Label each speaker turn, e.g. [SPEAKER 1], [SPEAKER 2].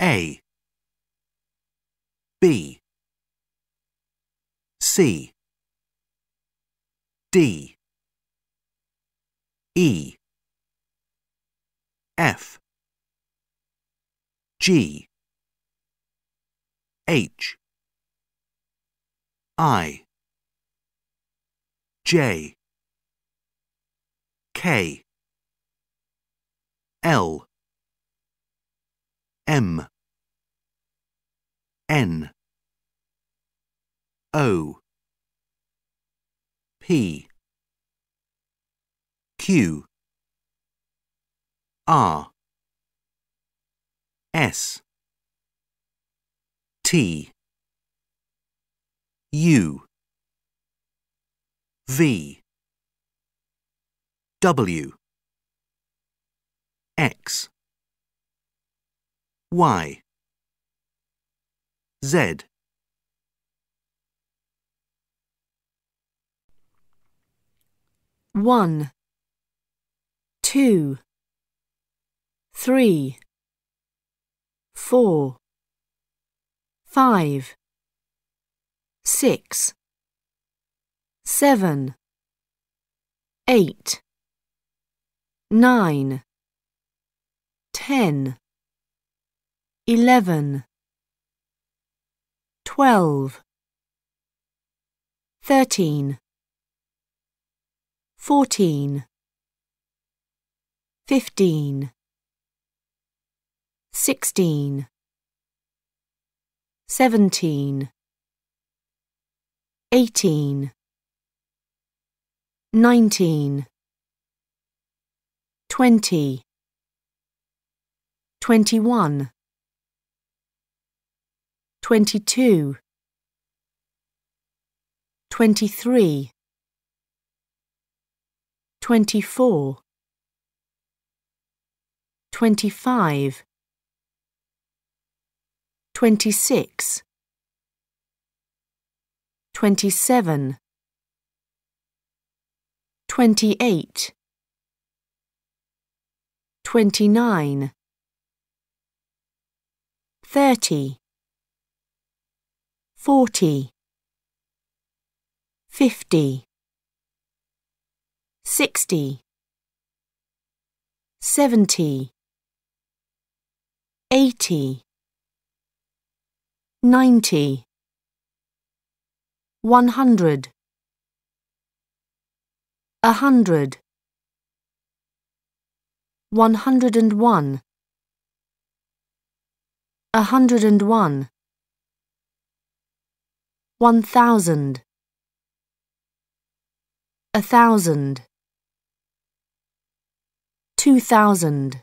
[SPEAKER 1] A B C D E F G H I J K L M N O P Q R S T U V W Y Z
[SPEAKER 2] One Two Three Four Five Six Seven Eight Nine Ten eleven, twelve, thirteen, fourteen, fifteen, sixteen, seventeen, eighteen, nineteen, twenty, twenty-one. 22 23 24 25 26 27 28 29 30 forty, fifty, sixty, seventy, eighty, ninety, one hundred, a hundred, one hundred and one, a hundred and one. One thousand. A thousand. Two thousand.